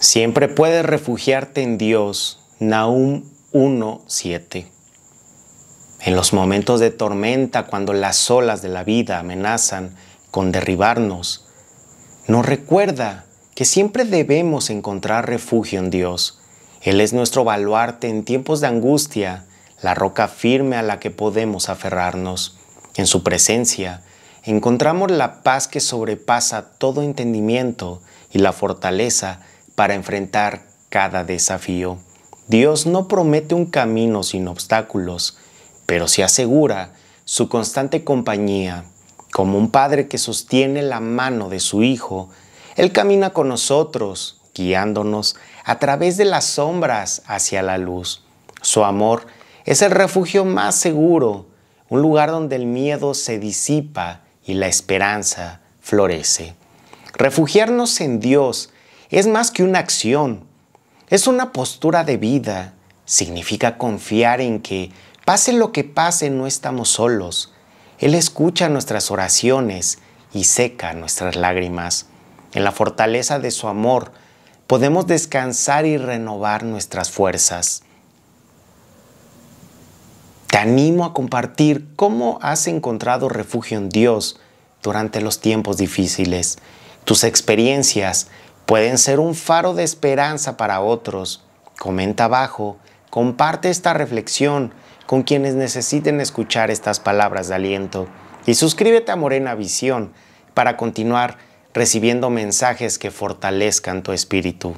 Siempre puedes refugiarte en Dios. Nahum 1.7. En los momentos de tormenta, cuando las olas de la vida amenazan con derribarnos, nos recuerda que siempre debemos encontrar refugio en Dios. Él es nuestro baluarte en tiempos de angustia, la roca firme a la que podemos aferrarnos. En su presencia encontramos la paz que sobrepasa todo entendimiento y la fortaleza para enfrentar cada desafío. Dios no promete un camino sin obstáculos, pero se asegura su constante compañía. Como un padre que sostiene la mano de su hijo, Él camina con nosotros, guiándonos a través de las sombras hacia la luz. Su amor es el refugio más seguro, un lugar donde el miedo se disipa y la esperanza florece. Refugiarnos en Dios es más que una acción, es una postura de vida. Significa confiar en que, pase lo que pase, no estamos solos. Él escucha nuestras oraciones y seca nuestras lágrimas. En la fortaleza de su amor podemos descansar y renovar nuestras fuerzas. Te animo a compartir cómo has encontrado refugio en Dios durante los tiempos difíciles. Tus experiencias Pueden ser un faro de esperanza para otros. Comenta abajo, comparte esta reflexión con quienes necesiten escuchar estas palabras de aliento y suscríbete a Morena Visión para continuar recibiendo mensajes que fortalezcan tu espíritu.